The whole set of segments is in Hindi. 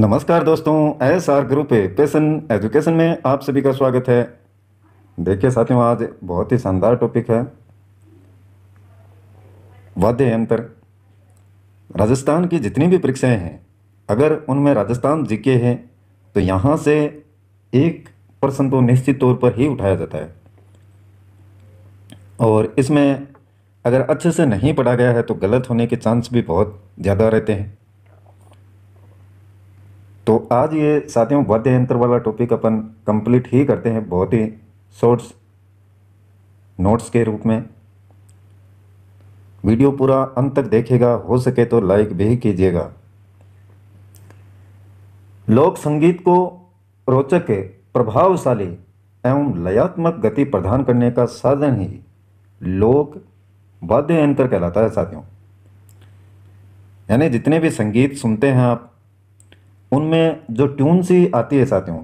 नमस्कार दोस्तों S R group passion education में आप सभी का स्वागत है देखिए साथियों आज बहुत ही शानदार टॉपिक है वाद्य यंत्र राजस्थान की जितनी भी परीक्षाएं हैं अगर उनमें राजस्थान जीके हैं तो यहाँ से एक प्रश्न तो निश्चित तौर पर ही उठाया जाता है और इसमें अगर अच्छे से नहीं पढ़ा गया है तो गलत होने के चांस भी बहुत ज़्यादा रहते हैं तो आज ये साथियों वाद्य यंत्र वाला टॉपिक अपन कंप्लीट ही करते हैं बहुत ही शॉर्ट्स नोट्स के रूप में वीडियो पूरा अंत तक देखेगा हो सके तो लाइक भी कीजिएगा लोक संगीत को रोचक प्रभावशाली एवं लयात्मक गति प्रदान करने का साधन ही लोक वाद्य यंत्र कहलाता है साथियों यानी जितने भी संगीत सुनते हैं आप उनमें जो ट्यून सी आती है साथियों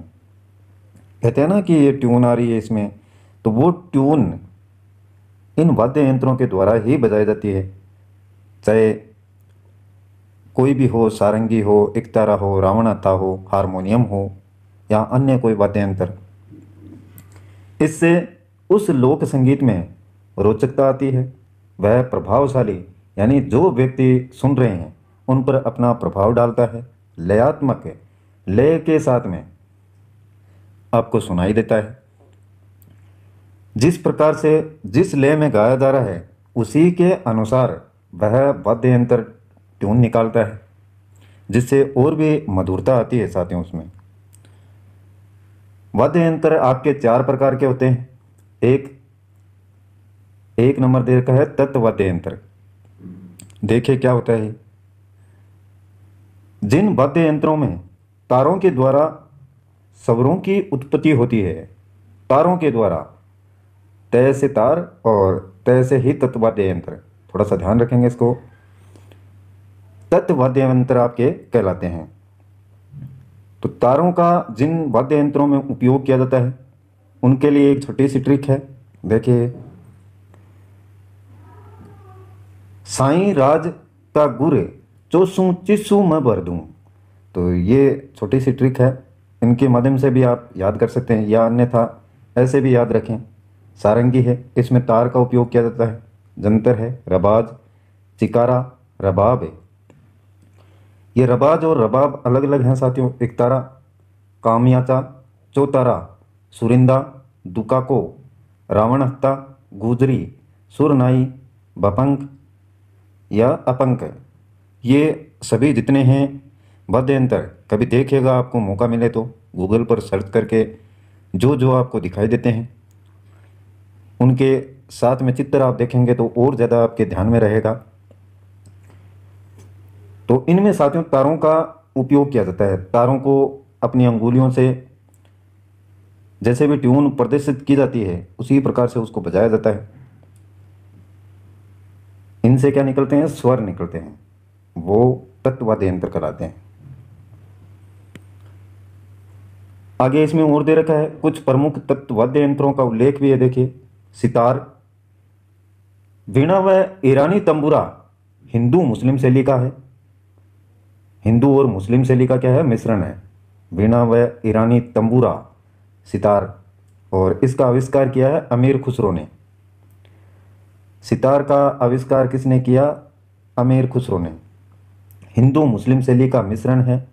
कहते हैं ना कि ये ट्यून आ रही है इसमें तो वो ट्यून इन वाद्य यंत्रों के द्वारा ही बजाई जाती है चाहे कोई भी हो सारंगी हो इकतारा हो रावणता हो हारमोनियम हो या अन्य कोई वाद्य यंत्र इससे उस लोक संगीत में रोचकता आती है वह प्रभावशाली यानी जो व्यक्ति सुन रहे हैं उन पर अपना प्रभाव डालता है लयात्मक है लय के साथ में आपको सुनाई देता है जिस प्रकार से जिस लय में गाया जा रहा है उसी के अनुसार वह वाद्य यंत्र ट्यून निकालता है जिससे और भी मधुरता आती है साथियों उसमें वाद्य यंत्र आपके चार प्रकार के होते हैं एक एक नंबर दे रखा है वाद्य यंत्र देखिए क्या होता है जिन वाद्य यंत्रों में तारों के द्वारा स्वरों की उत्पत्ति होती है तारों के द्वारा तय से तार और तय से ही तत्वाद्य यंत्र थोड़ा सा ध्यान रखेंगे इसको तत्वाद्य यंत्र आपके कहलाते हैं तो तारों का जिन वाद्य यंत्रों में उपयोग किया जाता है उनके लिए एक छोटी सी ट्रिक है देखिए साई राज का गुर चोसू चिसू मैं भर दूँ तो ये छोटी सी ट्रिक है इनके माध्यम से भी आप याद कर सकते हैं या अन्यथा ऐसे भी याद रखें सारंगी है इसमें तार का उपयोग किया जाता है जंतर है रबाज चिकारा रबाब है ये रबाज और रबाब अलग अलग हैं साथियों एक तारा कामयाचा चौतारा सुरिंदा दुकाको रावण हत्ता गुजरी सुरनाई बपंक या अपंक ये सभी जितने हैं वाद्यंतर कभी देखेगा आपको मौका मिले तो गूगल पर सर्च करके जो जो आपको दिखाई देते हैं उनके साथ में चित्र आप देखेंगे तो और ज़्यादा आपके ध्यान में रहेगा तो इनमें साथियों तारों का उपयोग किया जाता है तारों को अपनी अंगुलियों से जैसे भी ट्यून प्रदर्शित की जाती है उसी प्रकार से उसको बजाया जाता है इनसे क्या निकलते हैं स्वर निकलते हैं वो तत्वाध्यंतर कराते हैं आगे इसमें और दे रखा है कुछ प्रमुख तत्ववाद्य यंत्रों का उल्लेख भी है देखिए सितार वीणा व ईरानी तंबूरा हिंदू मुस्लिम शैली का है हिंदू और मुस्लिम शैली का क्या है मिश्रण है वीणा व ईरानी तंबूरा सितार और इसका आविष्कार किया है अमीर खुसरो ने सितार का आविष्कार किसने किया अमीर खुसरो ने हिंदू मुस्लिम शैली का मिश्रण है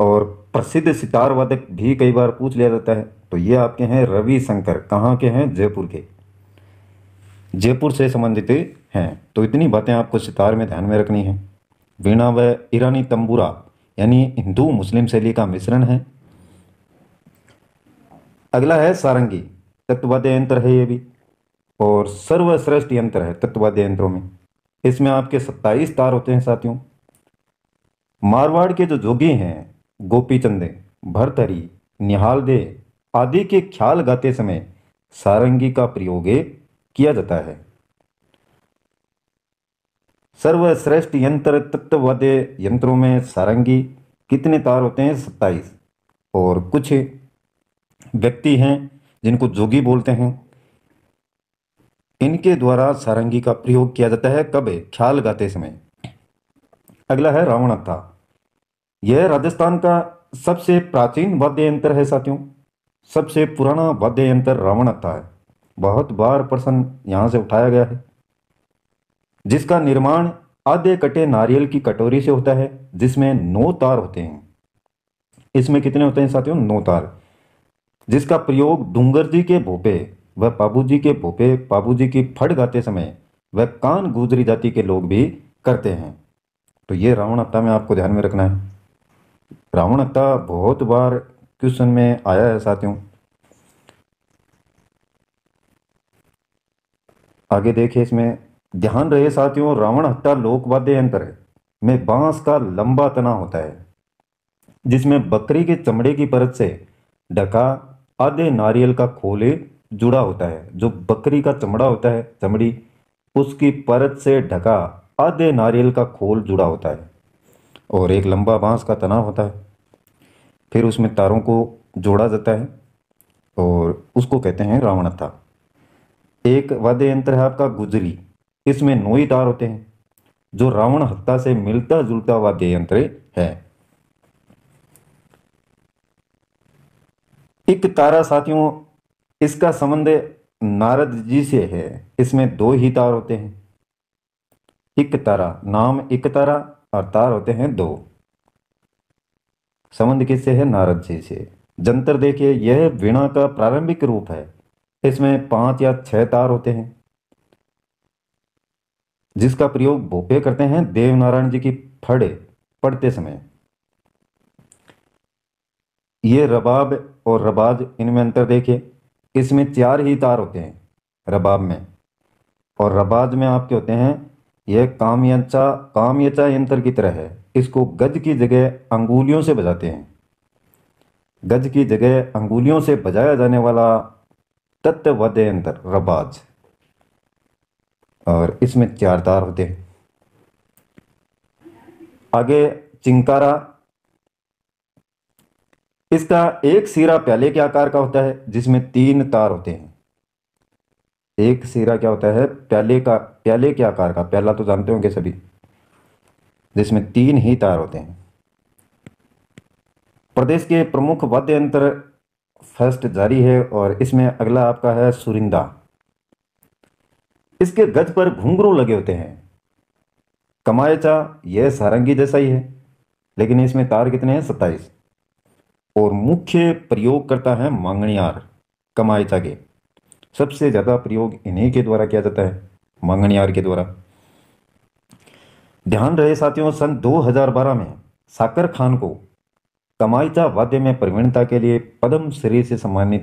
और प्रसिद्ध सितार वादक भी कई बार पूछ लिया जाता है तो ये आपके हैं रवि शंकर कहाँ के हैं जयपुर के जयपुर से संबंधित हैं तो इतनी बातें आपको सितार में ध्यान में रखनी है वीणा व ईरानी तंबूरा यानी हिंदू मुस्लिम शैली का मिश्रण है अगला है सारंगी तत्ववाद्य यंत्र है ये भी और सर्वश्रेष्ठ यंत्र है तत्ववाद्य यंत्रों में इसमें आपके सत्ताईस तार होते हैं साथियों मारवाड़ के जो जोगी हैं गोपी भरतरी निहाल दे आदि के ख्याल गाते समय सारंगी का प्रयोग किया जाता है सर्वश्रेष्ठ यंत्र तत्ववाद्य यंत्रों में सारंगी कितने तार होते हैं सत्ताईस और कुछ व्यक्ति हैं जिनको जोगी बोलते हैं इनके द्वारा सारंगी का प्रयोग किया जाता है कब ख्याल गाते समय अगला है रावण यह राजस्थान का सबसे प्राचीन वाद्य यंत्र है साथियों सबसे पुराना वाद्य यंत्र रावण है बहुत बार प्रश्न यहां से उठाया गया है जिसका निर्माण आधे कटे नारियल की कटोरी से होता है जिसमें नौ तार होते हैं इसमें कितने होते हैं साथियों नौ तार जिसका प्रयोग डूंगर जी के भोपे व बाबू जी के भोपे बाबू जी की फट गाते समय वह कान गुजरी जाति के लोग भी करते हैं तो ये रावण हत्या में आपको ध्यान में रखना है रावण हत्या बहुत बार क्वेश्चन में आया है साथियों आगे देखिए इसमें ध्यान रहे साथियों रावण हत्या लोकवाद्य यंत्र में बांस का लंबा तना होता है जिसमें बकरी के चमड़े की परत से ढका आधे नारियल का खोले जुड़ा होता है जो बकरी का चमड़ा होता है चमड़ी उसकी परत से ढका आधे नारियल का खोल जुड़ा होता है और एक लंबा बांस का तना होता है फिर उसमें तारों को जोड़ा जाता है और उसको कहते हैं रावणता एक वाद्य यंत्र है आपका गुजरी इसमें नोई तार होते हैं जो रावण हत्ता से मिलता जुलता वाद्य यंत्र है एक तारा साथियों इसका संबंध नारद जी से है इसमें दो ही तार होते हैं एक तारा नाम एक तारा और तार होते हैं दो संबंध किससे है नारद जी से जंतर देखिए यह वीणा का प्रारंभिक रूप है इसमें पांच या छह तार होते हैं जिसका प्रयोग भोपे करते हैं देवनारायण जी की फड़े पढ़ते समय ये रबाब और रबाज इनमें अंतर देखिए इसमें चार ही तार होते हैं रबाब में और रबाज में आपके होते हैं यह कामयचा कामयचा यंत्र की तरह है इसको गज की जगह अंगुलियों से बजाते हैं गज की जगह अंगुलियों से बजाया जाने वाला तत्वाद्य यंत्र रबाज और इसमें चार तार होते हैं आगे चिंकारा इसका एक सिरा प्याले के आकार का होता है जिसमें तीन तार होते हैं एक सिरा क्या होता है प्याले का प्याले के आकार का प्याला तो जानते होंगे सभी जिसमें तीन ही तार होते हैं प्रदेश के प्रमुख वाद्य यंत्र फर्स्ट जारी है और इसमें अगला आपका है सुरिंदा इसके गज पर घुंघरू लगे होते हैं कमायचा यह सारंगी जैसा ही है लेकिन इसमें तार कितने हैं सत्ताईस और मुख्य प्रयोग करता है मांगणियार कमायचा के सबसे ज़्यादा प्रयोग इन्हीं के द्वारा किया जाता है मांगनियार के द्वारा ध्यान रहे साथियों सन 2012 में साकर खान को कमाईचा वाद्य में प्रवीणता के लिए पद्म श्री से सम्मानित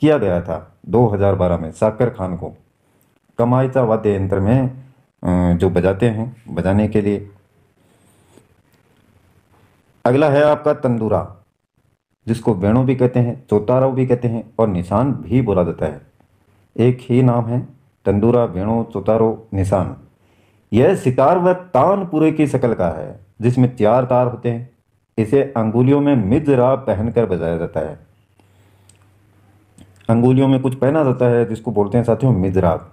किया गया था 2012 में साकर खान को कमाईचा वाद्य यंत्र में जो बजाते हैं बजाने के लिए अगला है आपका तंदूरा जिसको वेणु भी कहते हैं चौतारा भी कहते हैं और निशान भी बोला जाता है एक ही नाम है तंदूरा भेणो चौतारो निशान यह सितार व तानपुरे की शकल का है जिसमें चार तार होते हैं इसे अंगुलियों में मिजरा पहनकर बजाया जाता है अंगुलियों में कुछ पहना जाता है जिसको बोलते हैं साथियों मिजराब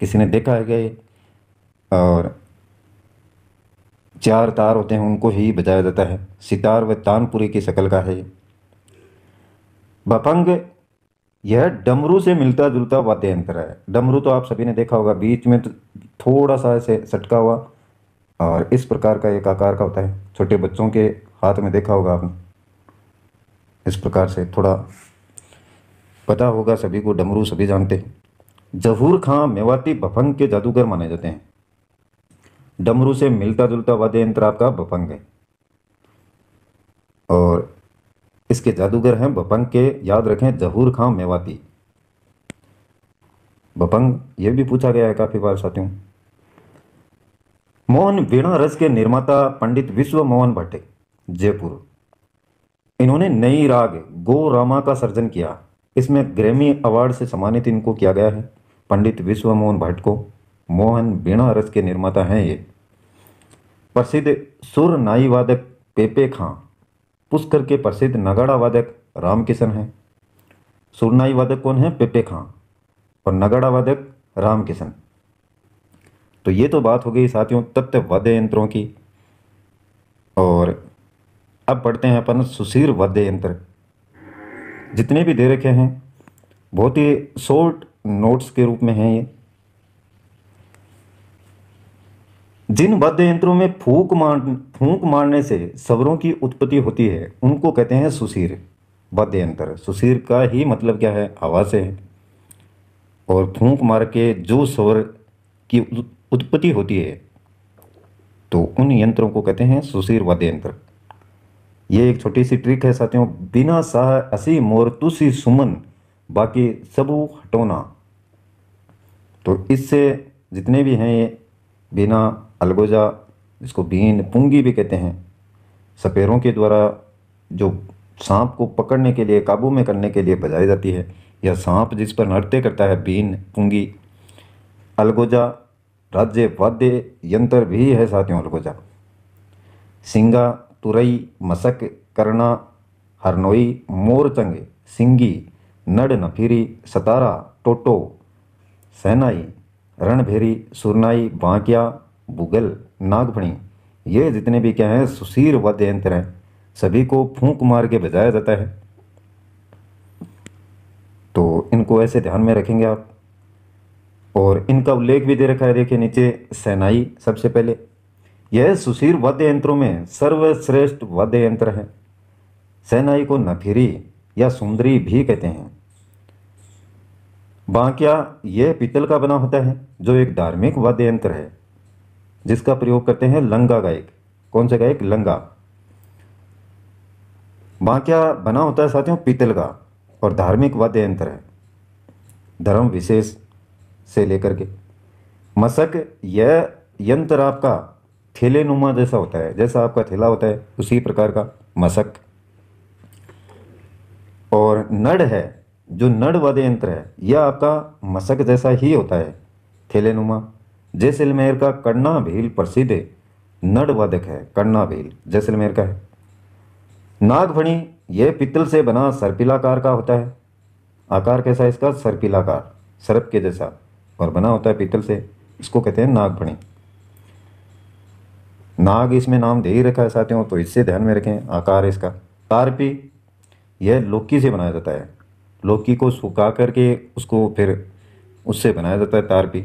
किसी ने देखा है गए और चार तार होते हैं उनको ही बजाया जाता है सितार व तानपुरी की शकल का है बपंग यह डमरू से मिलता जुलता वाद्य यंत्र है डमरू तो आप सभी ने देखा होगा बीच में तो थोड़ा सा ऐसे सटका हुआ और इस प्रकार का एक आकार का होता है छोटे बच्चों के हाथ में देखा होगा आपने इस प्रकार से थोड़ा पता होगा सभी को डमरू सभी जानते हैं जहूर खां मेवाती भफंग के जादूगर माने जाते हैं डमरू से मिलता जुलता वाद्य यंत्र आपका भफंग है और इसके जादूगर हैं बपंग के याद रखें जहूर खां मेवाती बपंग यह भी पूछा गया है काफी बार साथियों मोहन वीणा रस के निर्माता पंडित विश्व मोहन भट्टे जयपुर इन्होंने नई राग गो रामा का सर्जन किया इसमें ग्रेमी अवार्ड से सम्मानित इनको किया गया है पंडित विश्व मोहन भट्ट को मोहन वीणा रस के निर्माता हैं ये प्रसिद्ध सुर नाई वादक पेपे खां पुष्कर के प्रसिद्ध नगाड़ा वादक रामकिशन है सुरनाई वादक कौन है पेपे खां और नगाड़ा वादक रामकिशन तो ये तो बात हो गई साथियों तत्व वाद्य यंत्रों की और अब पढ़ते हैं अपन सुशीर वाद्य यंत्र जितने भी दे रखे हैं बहुत ही शॉर्ट नोट्स के रूप में हैं ये जिन वाद्य यंत्रों में फूक मार फूक मारने से सवरों की उत्पत्ति होती है उनको कहते हैं सुशीर वाद्य यंत्र सुशीर का ही मतलब क्या है से है और फूक मार के जो स्वर की उत्पत्ति होती है तो उन यंत्रों को कहते हैं सुशीर वाद्य यंत्र ये एक छोटी सी ट्रिक है साथियों बिना साह असी मोर तुसी सुमन बाकी सबू हटोना तो इससे जितने भी हैं ये बिना अलगोजा जिसको बीन पुंगी भी कहते हैं सपेरों के द्वारा जो सांप को पकड़ने के लिए काबू में करने के लिए बजाई जाती है या सांप जिस पर नृत्य करता है बीन पुंगी अलगोजा राज्य वाद्य यंत्र भी है साथियों अलगोजा सिंगा तुरई मसक करना हरनोई मोरचंग सिंगी नड नफीरी सतारा टोटो सहनाई रणभेरी सुरनाई बांकिया बुगल नागपणी ये जितने भी क्या हैं सुशीर वाद्य यंत्र हैं सभी को फूंक मार के बजाया जाता है तो इनको ऐसे ध्यान में रखेंगे आप और इनका उल्लेख भी दे रखा है देखिए नीचे सेनाई सबसे पहले यह सुशीर वाद्य यंत्रों में सर्वश्रेष्ठ वाद्य यंत्र है सेनाई को नफिरी या सुंदरी भी कहते हैं बांकिया यह पीतल का बना होता है जो एक धार्मिक वाद्य यंत्र है जिसका प्रयोग करते हैं लंगा गायक कौन सा गायक लंगा बांक्या बना होता है साथियों पीतल का और धार्मिक वाद्य यंत्र है धर्म विशेष से लेकर के मसक यह यंत्र आपका थेले नुमा जैसा होता है जैसा आपका थैला होता है उसी प्रकार का मसक और नड़ है जो नड़ वाद्य यंत्र है यह आपका मसक जैसा ही होता है थेले नुमा जैसलमेर का कन्ना भील प्रसिद्ध नडवादक है कन्ना भील जैसलमेर का है नागभणी यह पित्तल से बना सर्पिलाकार का होता है आकार कैसा है इसका सर्पिलाकार सर्प के जैसा और बना होता है पित्तल से इसको कहते हैं नागभणी नाग इसमें नाम दे ही रखा है साथियों तो इससे ध्यान में रखें आकार है इसका तारपी यह लौकी से बनाया जाता है लौकी को सुखा करके उसको फिर उससे बनाया जाता है तारपी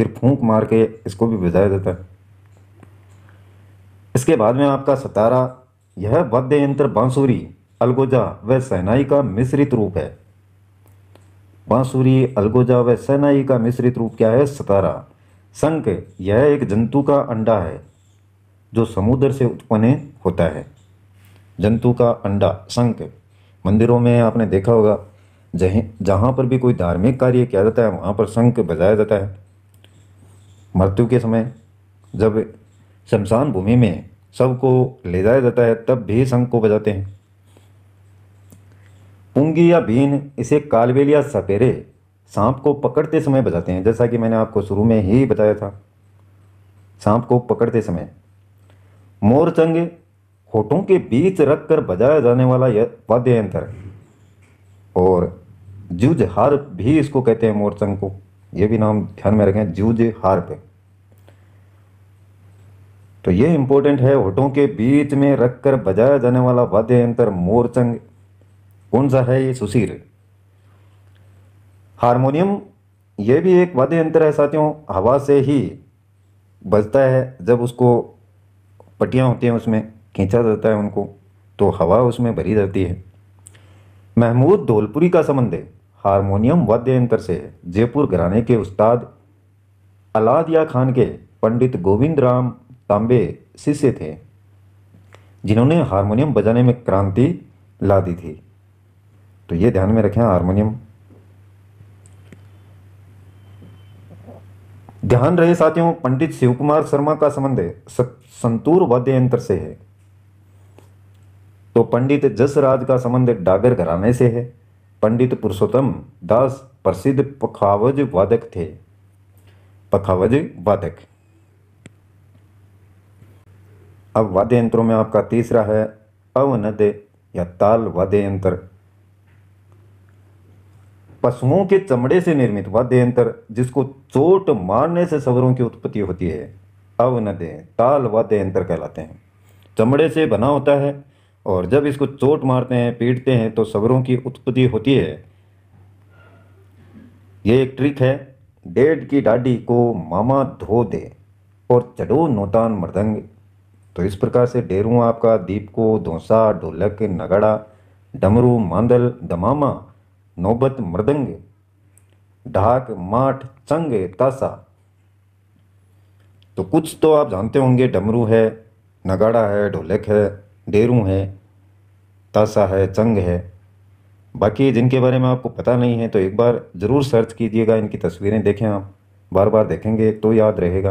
फिर फूंक मार के इसको भी भिजा देता है इसके बाद में आपका सतारा यह वाद्य यंत्र बांसुरी अलगोजा व सहनाई का मिश्रित रूप है बांसुरी अलगोजा व सहनाई का मिश्रित रूप क्या है सतारा संक यह एक जंतु का अंडा है जो समुद्र से उत्पन्न होता है जंतु का अंडा संक मंदिरों में आपने देखा होगा जहां जहाँ पर भी कोई धार्मिक कार्य किया जाता है वहाँ पर संक बजाया जाता है मृत्यु के समय जब शमशान भूमि में सबको ले जाया जाता है तब भी संघ को बजाते हैं पुंगी या बीन इसे कालबेल या सपेरे सांप को पकड़ते समय बजाते हैं जैसा कि मैंने आपको शुरू में ही बताया था सांप को पकड़ते समय मोरचंग होठों के बीच रख कर बजाया जाने वाला यह वाद्य यंत्र और हार भी इसको कहते हैं मोरचंग को ये भी नाम ध्यान में रखें जूज हार्प तो ये इंपॉर्टेंट है होठों के बीच में रखकर बजाया जाने वाला वाद्य यंत्र मोरचंग कौन सा है ये सुशीर हारमोनियम ये भी एक वाद्य यंत्र है साथियों हवा से ही बजता है जब उसको पट्टियां होती हैं उसमें खींचा जाता है उनको तो हवा उसमें भरी जाती है महमूद धौलपुरी का संबंध है हारमोनियम वाद्य यंत्र से जयपुर घराने के उस्ताद अलादिया खान के पंडित गोविंद राम तांबे शिष्य थे जिन्होंने हारमोनियम बजाने में क्रांति ला दी थी तो ये ध्यान में रखें हारमोनियम ध्यान रहे साथियों पंडित शिव कुमार शर्मा का संबंध संतूर वाद्य यंत्र से है तो पंडित जसराज का संबंध डागर घराने से है पंडित पुरुषोत्तम दास प्रसिद्ध पखावज वादक थे पखावज वादक अब वाद्य यंत्रों में आपका तीसरा है अवनद या ताल वाद्य यंत्र पशुओं के चमड़े से निर्मित वाद्य यंत्र जिसको चोट मारने से सवरों की उत्पत्ति होती है अवनदे ताल वाद्य यंत्र कहलाते हैं चमड़े से बना होता है और जब इसको चोट मारते हैं पीटते हैं तो सबरों की उत्पत्ति होती है ये एक ट्रिक है डेड की डाडी को मामा धो दे और चढ़ो नोतान मृदंग तो इस प्रकार से डेरू आपका दीप को धोसा ढोलक नगड़ा डमरू मांदल दमामा नौबत मृदंग ढाक माठ चंग तासा तो कुछ तो आप जानते होंगे डमरू है नगाड़ा है ढोलक है डेरू है तासा है चंग है बाकी जिनके बारे में आपको पता नहीं है तो एक बार ज़रूर सर्च कीजिएगा इनकी तस्वीरें देखें आप बार बार देखेंगे तो याद रहेगा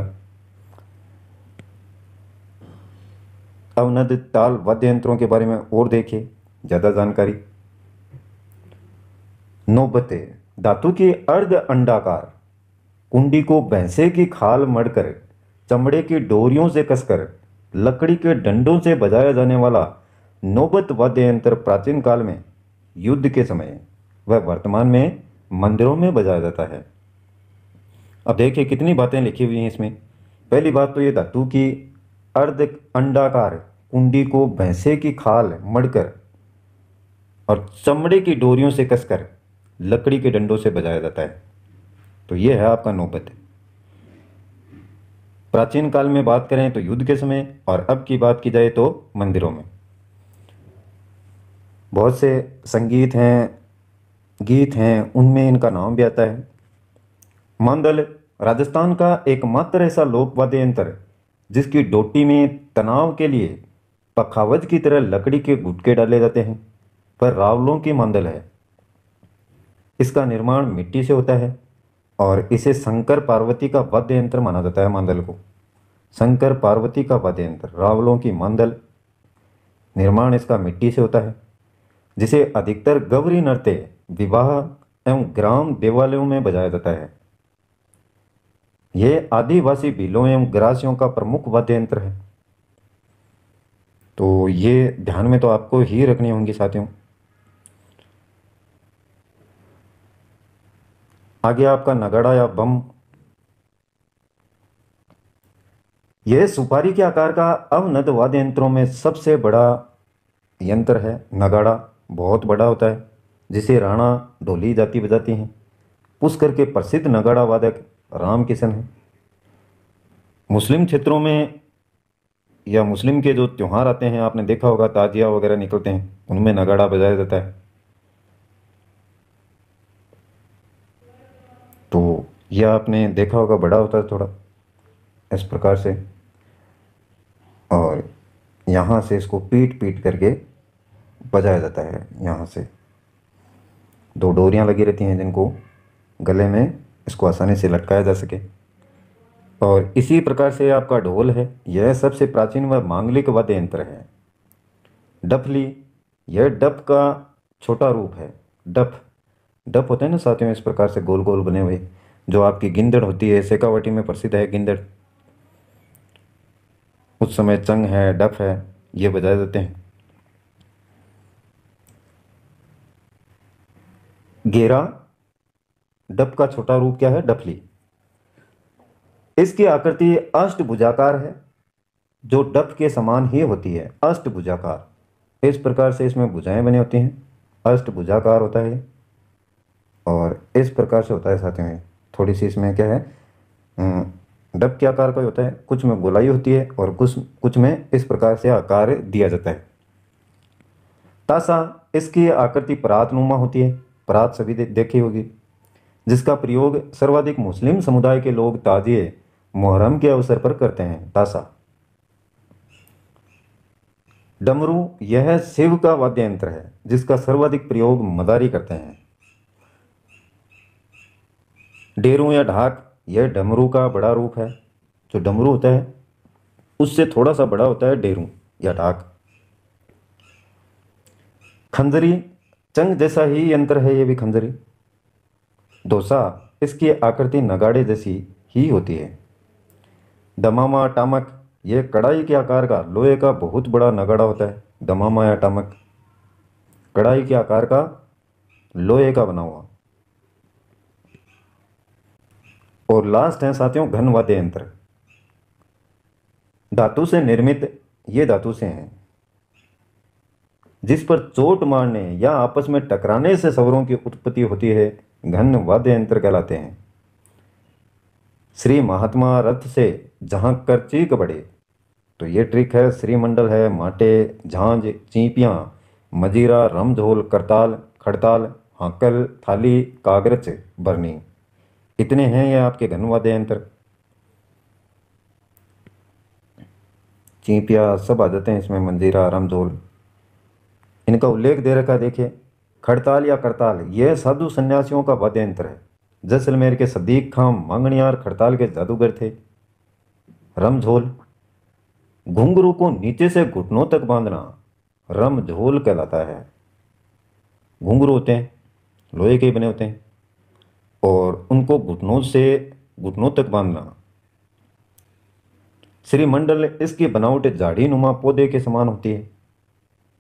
अवनद ताल वाद्य यंत्रों के बारे में और देखें ज़्यादा जानकारी नौबते धातु के अर्ध अंडाकार कुंडी को भैंसे की खाल मड़कर चमड़े की डोरियों से कसकर लकड़ी के डंडों से बजाया जाने वाला नौबत वाद्य यंत्र प्राचीन काल में युद्ध के समय वह वर्तमान में मंदिरों में बजाया जाता है अब देखिए कितनी बातें लिखी हुई हैं इसमें पहली बात तो ये धातु की अर्ध अंडाकार कुंडी को भैंसे की खाल मड़कर और चमड़े की डोरियों से कसकर लकड़ी के डंडों से बजाया जाता है तो ये है आपका नौबत प्राचीन काल में बात करें तो युद्ध के समय और अब की बात की जाए तो मंदिरों में बहुत से संगीत हैं गीत हैं उनमें इनका नाम भी आता है मांदल राजस्थान का एकमात्र ऐसा लोक वाद्य यंत्र जिसकी डोटी में तनाव के लिए पखावज की तरह लकड़ी के गुटके डाले जाते हैं पर रावलों की मांदल है इसका निर्माण मिट्टी से होता है और इसे शंकर पार्वती का वाद्य यंत्र माना जाता है मांदल को शंकर पार्वती का वाद्य यंत्र रावलों की मंदल निर्माण इसका मिट्टी से होता है जिसे अधिकतर गौरी नृत्य विवाह एवं ग्राम देवालयों में बजाया जाता है यह आदिवासी बिलों एवं ग्रासियों का प्रमुख वाद्य यंत्र है तो ये ध्यान में तो आपको ही रखनी होंगी साथियों आ गया आपका नगड़ा या बम यह सुपारी के आकार का अवनद वाद्य यंत्रों में सबसे बड़ा यंत्र है नगाड़ा बहुत बड़ा होता है जिसे राणा ढोली जाति बजाती हैं पुष्कर के प्रसिद्ध नगाड़ा वादक राम किशन है मुस्लिम क्षेत्रों में या मुस्लिम के जो त्यौहार आते हैं आपने देखा होगा ताजिया वगैरह निकलते हैं उनमें नगाड़ा बजाया जाता है या आपने देखा होगा बड़ा होता है थोड़ा इस प्रकार से और यहाँ से इसको पीट पीट करके बजाया जाता है यहाँ से दो डोरियाँ लगी रहती हैं जिनको गले में इसको आसानी से लटकाया जा सके और इसी प्रकार से आपका ढोल है यह सबसे प्राचीन व मांगलिक वाद्य यंत्र है डफली यह डप का छोटा रूप है डप डप होते हैं ना साथियों इस प्रकार से गोल गोल बने हुए जो आपकी गिंदड़ होती है शेखावटी में प्रसिद्ध है गिंदड़ उस समय चंग है डफ है ये बजाए देते हैं गेरा डप का छोटा रूप क्या है डफली इसकी आकृति अष्टभुजाकार है जो डप के समान ही होती है अष्टभुजाकार इस प्रकार से इसमें भुजाएं बनी होती हैं अष्टभुजाकार होता है और इस प्रकार से होता है साथियों थोड़ी सी इसमें क्या है हम्म, डब के आकार का होता है कुछ में गोलाई होती है और कुछ कुछ में इस प्रकार से आकार दिया जाता है तासा इसकी आकृति परात नुमा होती है परात सभी दे, देखी होगी जिसका प्रयोग सर्वाधिक मुस्लिम समुदाय के लोग ताजिए मुहर्रम के अवसर पर करते हैं तासा डमरू यह शिव का वाद्य यंत्र है जिसका सर्वाधिक प्रयोग मदारी करते हैं डेरू या ढाक यह डमरू का बड़ा रूप है जो डमरू होता है उससे थोड़ा सा बड़ा होता है डेरू या ढाक खंजरी चंग जैसा ही यंत्र है यह भी खंजरी दोसा इसकी आकृति नगाड़े जैसी ही होती है दमामा टामक यह कढ़ाई के आकार का लोहे का बहुत बड़ा नगाड़ा होता है दमामा या टामक कढ़ाई के आकार का लोहे का बना हुआ और लास्ट है साथियों घन वाद्य यंत्र धातु से निर्मित ये धातु से हैं जिस पर चोट मारने या आपस में टकराने से स्वरों की उत्पत्ति होती है घन वाद्य यंत्र कहलाते हैं श्री महात्मा रथ से झांक कर चीख बड़े तो ये ट्रिक है श्रीमंडल है माटे झांझ चीपियां मजीरा रमझोल करताल खड़ताल हाकल थाली कागरच बरनी कितने हैं ये आपके घनवाद्य यंत्र चीपिया सब आ जाते हैं इसमें मंजीरा रमझोल इनका उल्लेख दे रखा देखिए खड़ताल या करताल यह साधु संन्यासियों का वाद्य यंत्र है जैसलमेर के सदीक खां मांगणियार खड़ताल के जादूगर थे रमझोल घुंगरू को नीचे से घुटनों तक बांधना रमझोल कहलाता है घुंघरू होते हैं लोहे के बने होते हैं और उनको घुटनों से घुटनों तक बांधना श्रीमंडल इसकी बनावट झाड़ी नुमा पौधे के समान होती है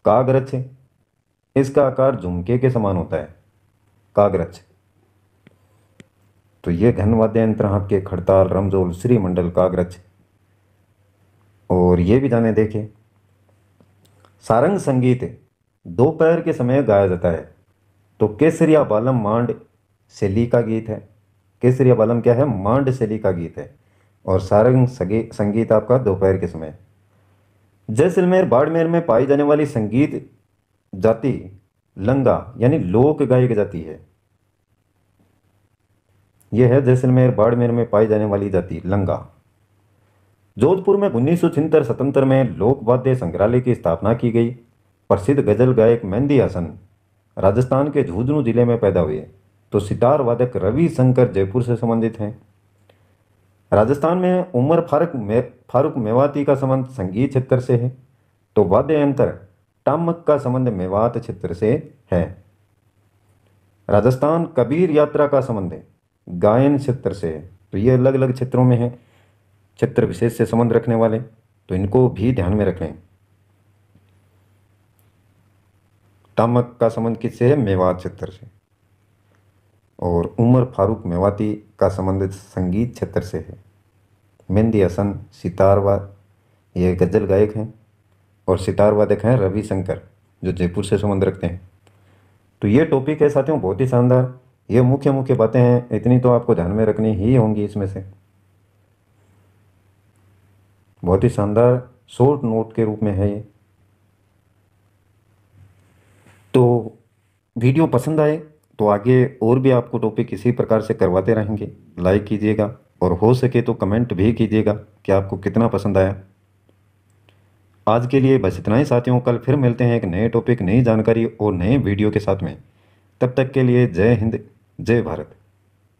कागरछ इसका आकार झुमके के समान होता है कागरछ तो यह घन वाद्य यंत्र आपके खड़ताल रमजोल श्रीमंडल कागरछ और ये भी जाने देखे सारंग संगीत दोपहर के समय गाया जाता है तो केसरिया बालम मांड शैली का गीत है केसरी बलम क्या है मांड शैली का गीत है और सारंग संगीत आपका दोपहर के समय जैसलमेर बाड़मेर में पाई जाने वाली संगीत जाति लंगा यानी लोक गायक जाति है यह है जैसलमेर बाड़मेर में पाई जाने वाली जाति लंगा जोधपुर में उन्नीस सौ छिहत्तर सतहत्तर में लोक वाद्य संग्रहालय की स्थापना की गई प्रसिद्ध गजल गायक मेहंदी हसन राजस्थान के झुंझुनू जिले में पैदा हुए तो सितार वादक रवि शंकर जयपुर से संबंधित हैं राजस्थान में उमर फारूक मे फारूक मेवाती का संबंध संगीत क्षेत्र से है तो वाद्य यंत्र टामक का संबंध मेवात क्षेत्र से है राजस्थान कबीर यात्रा का संबंध गायन क्षेत्र से है तो ये अलग अलग क्षेत्रों में है क्षेत्र विशेष से संबंध रखने वाले तो इनको भी ध्यान में रखें टामक का संबंध किससे है मेवात क्षेत्र से और उमर फारूक मेवाती का संबंध संगीत क्षेत्र से है मेहंदी हसन सितारवाद ये गज़ल गायक हैं और सितार वादक हैं रविशंकर जो जयपुर से संबंध रखते हैं तो ये टॉपिक है साथियों बहुत ही शानदार ये मुख्य मुख्य बातें हैं इतनी तो आपको ध्यान में रखनी ही होंगी इसमें से बहुत ही शानदार शॉर्ट नोट के रूप में है ये तो वीडियो पसंद आए तो आगे और भी आपको टॉपिक इसी प्रकार से करवाते रहेंगे लाइक कीजिएगा और हो सके तो कमेंट भी कीजिएगा कि आपको कितना पसंद आया आज के लिए बस इतना ही साथियों कल फिर मिलते हैं एक नए टॉपिक नई जानकारी और नए वीडियो के साथ में तब तक के लिए जय हिंद जय भारत